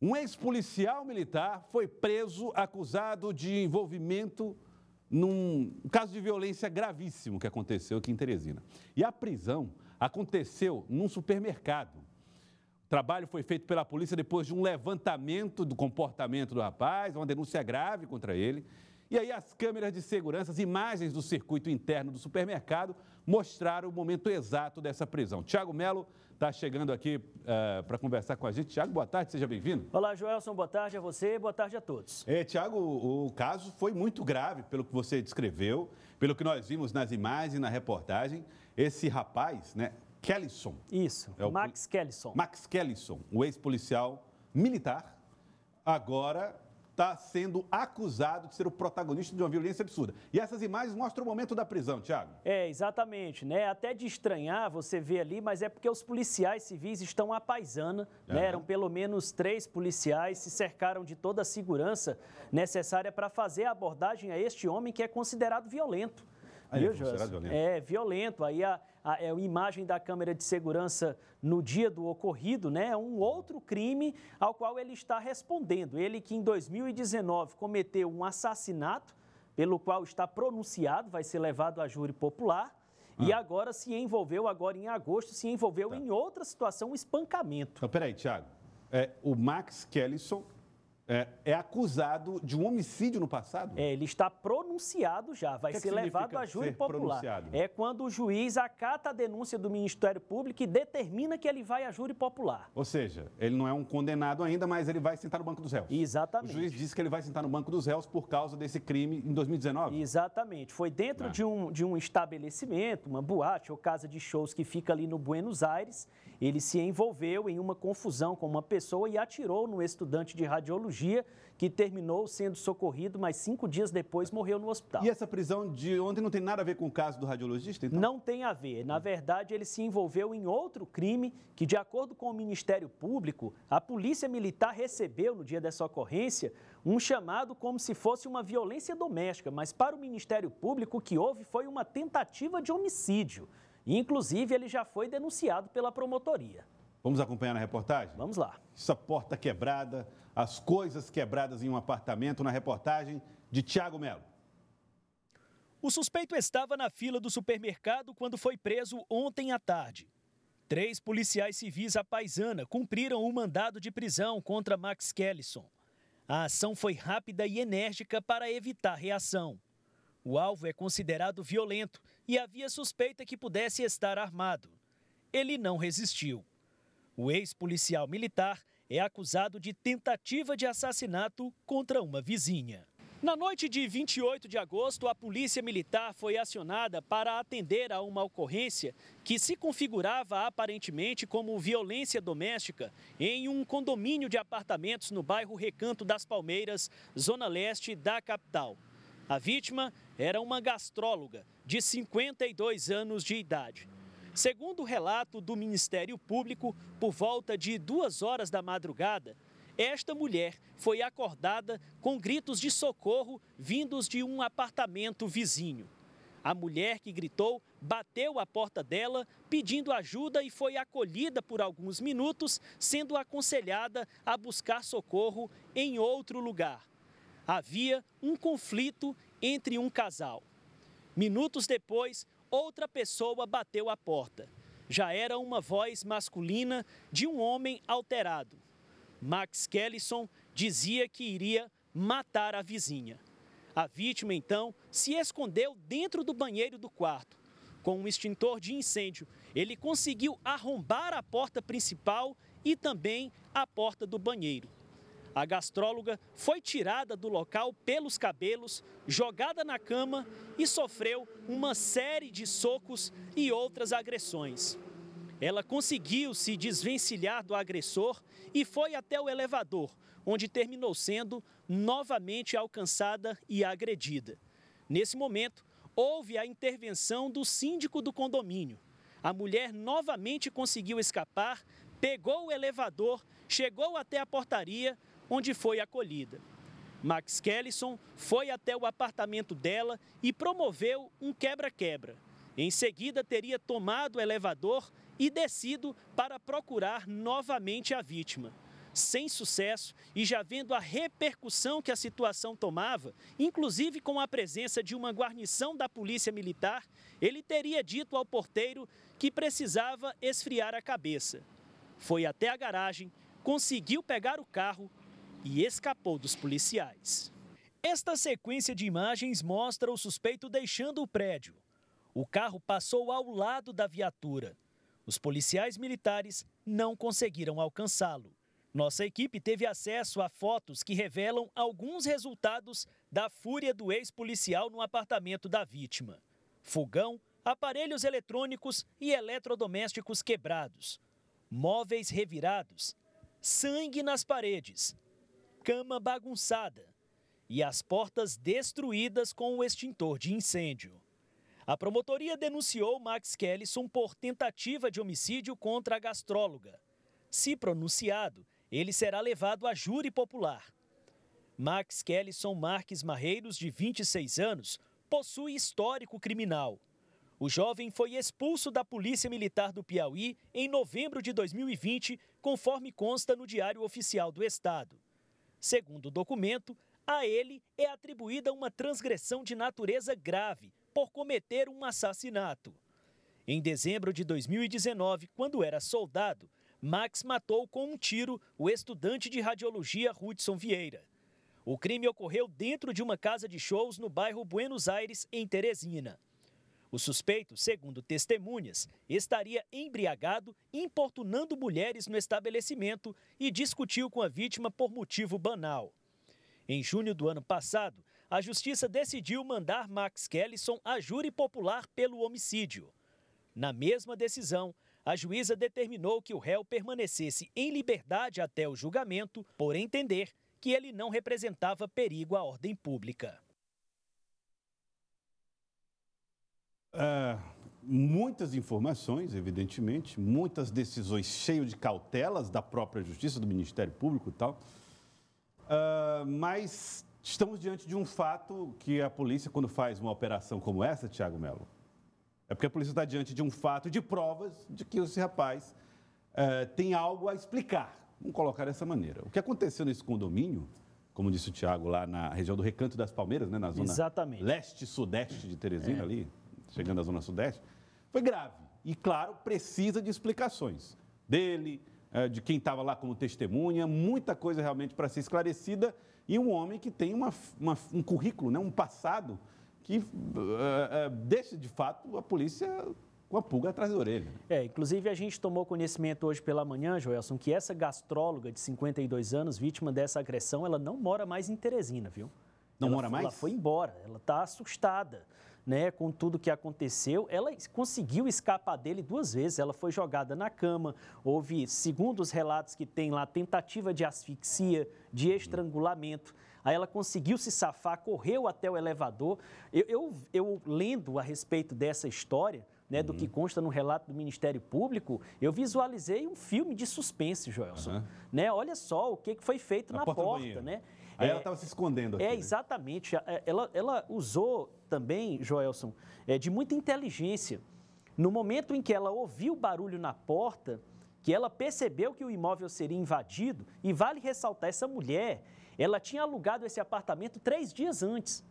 Um ex-policial militar foi preso acusado de envolvimento num caso de violência gravíssimo que aconteceu aqui em Teresina. E a prisão aconteceu num supermercado. O trabalho foi feito pela polícia depois de um levantamento do comportamento do rapaz, uma denúncia grave contra ele. E aí as câmeras de segurança, as imagens do circuito interno do supermercado mostraram o momento exato dessa prisão. Tiago Melo está chegando aqui uh, eh, para conversar com a gente. Tiago, boa tarde, seja bem-vindo. Olá, Joelson, boa tarde a você, boa tarde a todos. É, Tiago, o caso foi muito grave, pelo que você descreveu, pelo que nós vimos nas imagens e na reportagem. Esse rapaz, né, Kellison. Isso, é o... Max Kellison. Max Kellison, o ex-policial militar, agora está sendo acusado de ser o protagonista de uma violência absurda. E essas imagens mostram o momento da prisão, Tiago. É, exatamente, né? Até de estranhar você ver ali, mas é porque os policiais civis estão à paisana, é. né? Eram pelo menos três policiais, se cercaram de toda a segurança necessária para fazer a abordagem a este homem que é considerado violento. Aí, viu, José? Violento. É, violento. Aí a, a, é a, imagem da câmera de segurança no dia do ocorrido, né? É um outro crime ao qual ele está respondendo. Ele que em 2019 cometeu um assassinato, pelo qual está pronunciado, vai ser levado a júri popular. Ah. E agora se envolveu, agora em agosto, se envolveu tá. em outra situação, um espancamento. Então, peraí, Tiago. É, o Max Kellison é, é, acusado de um homicídio no passado? É, ele está pronunciado já, vai que é ser que levado a júri popular. Pronunciado? É quando o juiz acata a denúncia do Ministério Público e determina que ele vai a júri popular. Ou seja, ele não é um condenado ainda, mas ele vai sentar no banco dos réus. Exatamente. O juiz disse que ele vai sentar no banco dos réus por causa desse crime em 2019? Exatamente. Foi dentro ah. de, um, de um estabelecimento, uma boate ou casa de shows que fica ali no Buenos Aires. Ele se envolveu em uma confusão com uma pessoa e atirou no estudante de radiologia, que terminou sendo socorrido, mas cinco dias depois morreu no hospital. E essa prisão de ontem não tem nada a ver com o caso do radiologista, então? Não tem a ver. Na verdade, ele se envolveu em outro crime que, de acordo com o Ministério Público, a Polícia Militar recebeu no dia dessa ocorrência um chamado como se fosse uma violência doméstica, mas para o Ministério Público, o que houve foi uma tentativa de homicídio. Inclusive, ele já foi denunciado pela promotoria. Vamos acompanhar na reportagem? Vamos lá. Essa porta quebrada, as coisas quebradas em um apartamento, na reportagem de Tiago Melo. O suspeito estava na fila do supermercado quando foi preso ontem à tarde. Três policiais civis à paisana cumpriram o mandado de prisão contra Max Kellison. A ação foi rápida e enérgica para evitar reação. O alvo é considerado violento e havia suspeita que pudesse estar armado. Ele não resistiu. O ex-policial militar é acusado de tentativa de assassinato contra uma vizinha. Na noite de 28 de agosto, a Polícia Militar foi acionada para atender a uma ocorrência que se configurava aparentemente como violência doméstica em um condomínio de apartamentos no bairro Recanto das Palmeiras, zona leste da capital. A vítima era uma gastróloga de 52 anos de idade. Segundo o relato do Ministério Público, por volta de duas horas da madrugada, esta mulher foi acordada com gritos de socorro vindos de um apartamento vizinho. A mulher que gritou bateu a porta dela pedindo ajuda e foi acolhida por alguns minutos, sendo aconselhada a buscar socorro em outro lugar. Havia um conflito entre um casal. Minutos depois, outra pessoa bateu a porta. Já era uma voz masculina de um homem alterado. Max Kellison dizia que iria matar a vizinha. A vítima, então, se escondeu dentro do banheiro do quarto. Com um extintor de incêndio, ele conseguiu arrombar a porta principal e também a porta do banheiro. A gastróloga foi tirada do local pelos cabelos, jogada na cama e sofreu uma série de socos e outras agressões. Ela conseguiu se desvencilhar do agressor e foi até o elevador, onde terminou sendo novamente alcançada e agredida. Nesse momento, houve a intervenção do síndico do condomínio. A mulher novamente conseguiu escapar, pegou o elevador, chegou até a portaria onde foi acolhida. Max Kellison foi até o apartamento dela e promoveu um quebra-quebra. Em seguida, teria tomado o elevador e descido para procurar novamente a vítima. Sem sucesso e já vendo a repercussão que a situação tomava, inclusive com a presença de uma guarnição da polícia militar, ele teria dito ao porteiro que precisava esfriar a cabeça. Foi até a garagem, conseguiu pegar o carro e escapou dos policiais. Esta sequência de imagens mostra o suspeito deixando o prédio. O carro passou ao lado da viatura. Os policiais militares não conseguiram alcançá-lo. Nossa equipe teve acesso a fotos que revelam alguns resultados da fúria do ex-policial no apartamento da vítima: fogão, aparelhos eletrônicos e eletrodomésticos quebrados, móveis revirados, sangue nas paredes cama bagunçada e as portas destruídas com o extintor de incêndio. A promotoria denunciou Max Kellison por tentativa de homicídio contra a gastróloga. Se pronunciado, ele será levado a júri popular. Max Kellison Marques Marreiros, de 26 anos, possui histórico criminal. O jovem foi expulso da Polícia Militar do Piauí em novembro de 2020, conforme consta no Diário Oficial do Estado. Segundo o documento, a ele é atribuída uma transgressão de natureza grave por cometer um assassinato. Em dezembro de 2019, quando era soldado, Max matou com um tiro o estudante de radiologia Hudson Vieira. O crime ocorreu dentro de uma casa de shows no bairro Buenos Aires, em Teresina. O suspeito, segundo testemunhas, estaria embriagado, importunando mulheres no estabelecimento e discutiu com a vítima por motivo banal. Em junho do ano passado, a justiça decidiu mandar Max Kellison a júri popular pelo homicídio. Na mesma decisão, a juíza determinou que o réu permanecesse em liberdade até o julgamento, por entender que ele não representava perigo à ordem pública. Uh, muitas informações, evidentemente, muitas decisões cheias de cautelas da própria Justiça, do Ministério Público e tal. Uh, mas estamos diante de um fato que a polícia, quando faz uma operação como essa, Tiago Melo, é porque a polícia está diante de um fato de provas de que esse rapaz uh, tem algo a explicar. Vamos colocar dessa maneira. O que aconteceu nesse condomínio, como disse o Tiago, lá na região do Recanto das Palmeiras, né, na zona leste-sudeste de Teresina, é. ali, chegando à Zona Sudeste, foi grave. E, claro, precisa de explicações dele, eh, de quem estava lá como testemunha, muita coisa realmente para ser esclarecida. E um homem que tem uma, uma, um currículo, né, um passado, que uh, uh, deixa de fato a polícia com a pulga atrás da orelha. É, inclusive a gente tomou conhecimento hoje pela manhã, Joelson, que essa gastróloga de 52 anos, vítima dessa agressão, ela não mora mais em Teresina, viu? Não ela mora mais? Ela foi embora, ela está assustada né, com tudo que aconteceu, ela conseguiu escapar dele duas vezes. Ela foi jogada na cama, houve, segundo os relatos que tem lá, tentativa de asfixia, de uhum. estrangulamento. Aí ela conseguiu se safar, correu até o elevador. Eu, eu, eu lendo a respeito dessa história, né, uhum. do que uhum. consta no relato do Ministério Público, eu visualizei um filme de suspense, Joelson. Uhum. Né, olha só o que foi feito na, na porta, porta né? Aí é, ela estava se escondendo. Aqui, é, né? exatamente. É, ela, ela usou também, Joelson, é, de muita inteligência. No momento em que ela ouviu o barulho na porta, que ela percebeu que o imóvel seria invadido, e vale ressaltar, essa mulher, ela tinha alugado esse apartamento três dias antes.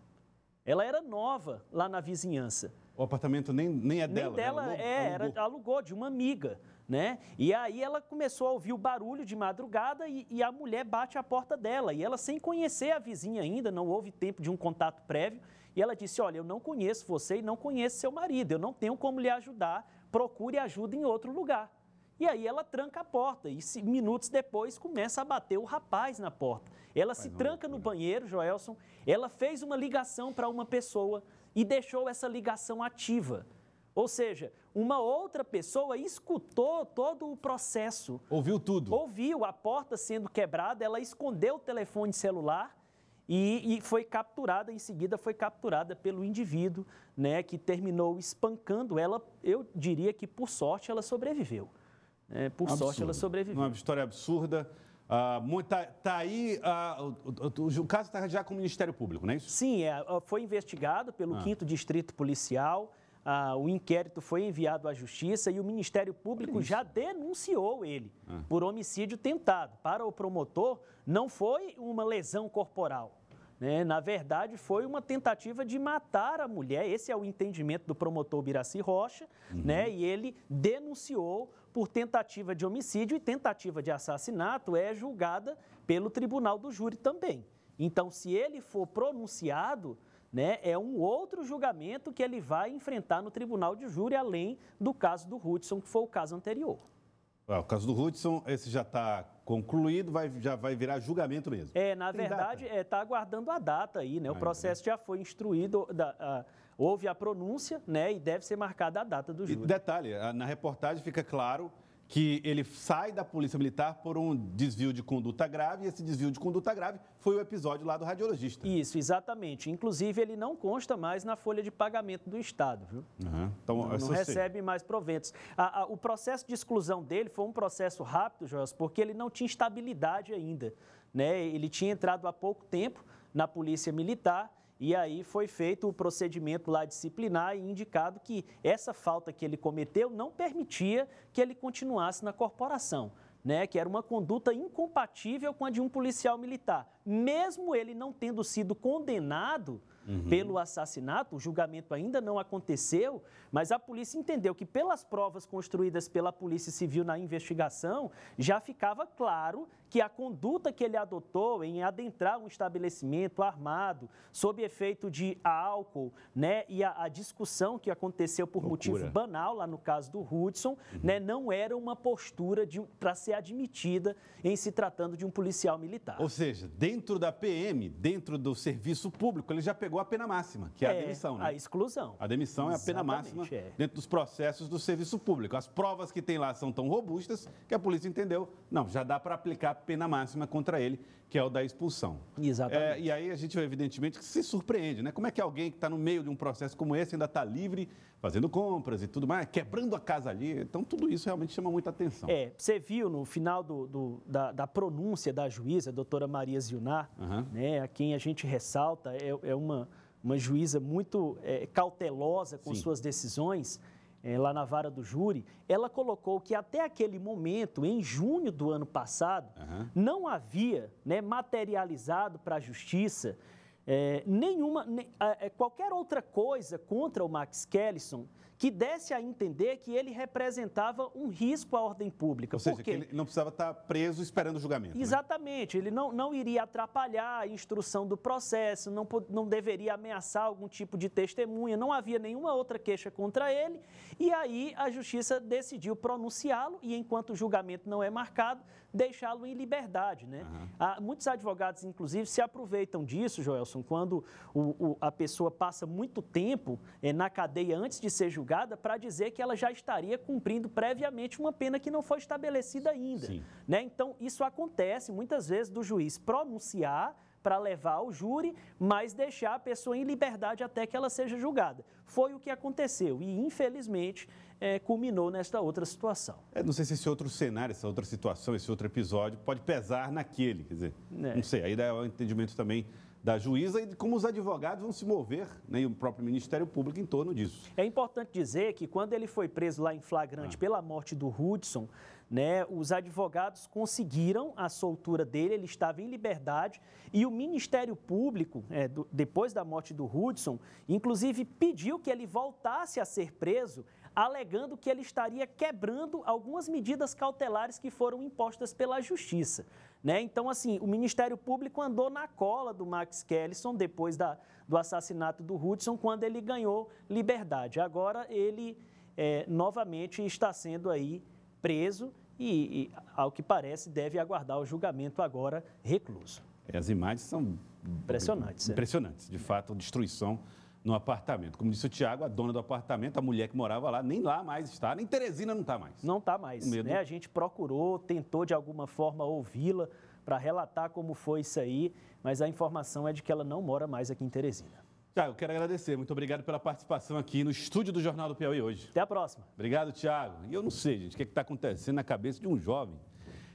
Ela era nova lá na vizinhança. O apartamento nem, nem é dela. Nem dela, né? ela alugou, é, alugou. Era, alugou de uma amiga né? E aí ela começou a ouvir o barulho de madrugada e, e a mulher bate a porta dela. E ela, sem conhecer a vizinha ainda, não houve tempo de um contato prévio, e ela disse: Olha, eu não conheço você e não conheço seu marido, eu não tenho como lhe ajudar, procure ajuda em outro lugar. E aí ela tranca a porta e minutos depois começa a bater o rapaz na porta. Ela Faz se tranca loucura. no banheiro, Joelson. Ela fez uma ligação para uma pessoa e deixou essa ligação ativa. Ou seja, uma outra pessoa escutou todo o processo. Ouviu tudo? Ouviu a porta sendo quebrada, ela escondeu o telefone celular e, e foi capturada, em seguida foi capturada pelo indivíduo, né, que terminou espancando ela. Eu diria que, por sorte, ela sobreviveu. É, por Absurdo. sorte, ela sobreviveu. Uma história absurda. Uh, tá, tá aí, ah, o, o, o, caso está já com o Ministério Público, não é isso? Sim, é, ah, foi investigado pelo ah. 5 Distrito Policial, ah, o inquérito foi enviado à Justiça e o Ministério Público já denunciou ele ah. por homicídio tentado. Para o promotor, não foi uma lesão corporal. Né? Na verdade, foi uma tentativa de matar a mulher. Esse é o entendimento do promotor Biraci Rocha, uhum. né? E ele denunciou por tentativa de homicídio e tentativa de assassinato é julgada pelo Tribunal do Júri também. Então, se ele for pronunciado, né, é um outro julgamento que ele vai enfrentar no tribunal de júri, além do caso do Hudson, que foi o caso anterior. É, o caso do Hudson, esse já está concluído, vai, já vai virar julgamento mesmo. É, na Tem verdade, está é, tá aguardando a data aí, né? O ah, processo já foi instruído, da, a, houve a pronúncia, né? E deve ser marcada a data do júri. E detalhe, na reportagem fica claro que ele sai da Polícia Militar por um desvio de conduta grave, e esse desvio de conduta grave foi o episódio lá do radiologista. Isso, exatamente. Inclusive, ele não consta mais na folha de pagamento do Estado, viu? Uhum. Então, não, não recebe mais proventos. A, a, o processo de exclusão dele foi um processo rápido, Joel, porque ele não tinha estabilidade ainda. Né? Ele tinha entrado há pouco tempo na Polícia Militar e aí foi feito o procedimento lá disciplinar e indicado que essa falta que ele cometeu não permitia que ele continuasse na corporação. Né, que era uma conduta incompatível com a de um policial militar. Mesmo ele não tendo sido condenado, uhum. pelo assassinato. O julgamento ainda não aconteceu, mas a polícia entendeu que, pelas provas construídas pela Polícia Civil na investigação, já ficava claro que a conduta que ele adotou em adentrar um estabelecimento armado, sob efeito de álcool, né, e a, a discussão que aconteceu por Loucura. motivo banal, lá no caso do Hudson, uhum. né, não era uma postura para ser admitida em se tratando de um policial militar. Ou seja, dentro da PM, dentro do serviço público, ele já pegou a pena máxima, que é, é a demissão. Né? A exclusão. A demissão Exatamente, é a pena máxima é. dentro dos processos do serviço público. As provas que tem lá são tão robustas que a polícia entendeu, não, já dá para aplicar a pena máxima contra ele, que é o da expulsão. Exatamente. É, e aí a gente, evidentemente, se surpreende, né? Como é que alguém que está no meio de um processo como esse ainda está livre, fazendo compras e tudo mais, quebrando a casa ali? Então, tudo isso realmente chama muita atenção. É, você viu no final do, do da, da, pronúncia da juíza, a doutora Maria Zilnar, uhum. né, a quem a gente ressalta, é, é uma uma juíza muito é, cautelosa com Sim. suas decisões, é, lá na vara do júri, ela colocou que até aquele momento, em junho do ano passado, uhum. não havia né, materializado para a justiça é, nenhuma, ne, a, é, qualquer outra coisa contra o Max Kellison que desse a entender que ele representava um risco à ordem pública. Ou seja, que ele não precisava estar preso esperando o julgamento. Né? Exatamente, né? ele não, não iria atrapalhar a instrução do processo, não, não deveria ameaçar algum tipo de testemunha, não havia nenhuma outra queixa contra ele. E aí a justiça decidiu pronunciá-lo e, enquanto o julgamento não é marcado, deixá-lo em liberdade. Né? Uhum. muitos advogados, inclusive, se aproveitam disso, Joelson, quando o, o, a pessoa passa muito tempo eh, na cadeia antes de ser julgada julgada para dizer que ela já estaria cumprindo previamente uma pena que não foi estabelecida ainda. Né? Então, isso acontece muitas vezes do juiz pronunciar para levar ao júri, mas deixar a pessoa em liberdade até que ela seja julgada. Foi o que aconteceu e, infelizmente, é, culminou nesta outra situação. É, não sei se esse outro cenário, essa outra situação, esse outro episódio pode pesar naquele. Quer dizer, é. não sei, aí dá o entendimento também da juíza e como os advogados vão se mover, né, o próprio Ministério Público em torno disso. É importante dizer que quando ele foi preso lá em flagrante ah. pela morte do Hudson, né, os advogados conseguiram a soltura dele, ele estava em liberdade e o Ministério Público, é, do, depois da morte do Hudson, inclusive pediu que ele voltasse a ser preso, alegando que ele estaria quebrando algumas medidas cautelares que foram impostas pela Justiça. Né? Então, assim, o Ministério Público andou na cola do Max Kellison depois da, do assassinato do Hudson, quando ele ganhou liberdade. Agora ele é, novamente está sendo aí preso e, e, ao que parece, deve aguardar o julgamento agora recluso. É, as imagens são impressionantes. É. Impressionantes, é. de fato, destruição no apartamento. Como disse o Tiago, a dona do apartamento, a mulher que morava lá, nem lá mais está, nem Teresina não está mais. Não está mais. Medo... Né? A gente procurou, tentou de alguma forma ouvi-la para relatar como foi isso aí, mas a informação é de que ela não mora mais aqui em Teresina. Tiago, quero agradecer. Muito obrigado pela participação aqui no estúdio do Jornal do Piauí hoje. Até a próxima. Obrigado, Tiago. E eu não sei, gente, o que é está acontecendo na cabeça de um jovem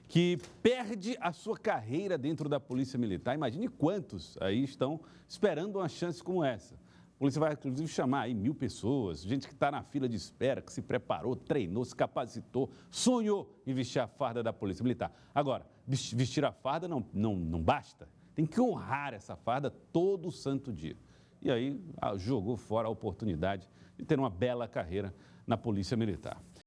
que perde a sua carreira dentro da Polícia Militar. Imagine quantos aí estão esperando uma chance como essa polícia vai, inclusive, chamar aí mil pessoas, gente que está na fila de espera, que se preparou, treinou, se capacitou, sonhou em vestir a farda da Polícia Militar. Agora, vestir a farda não, não, não basta. Tem que honrar essa farda todo santo dia. E aí jogou fora a oportunidade de ter uma bela carreira na Polícia Militar.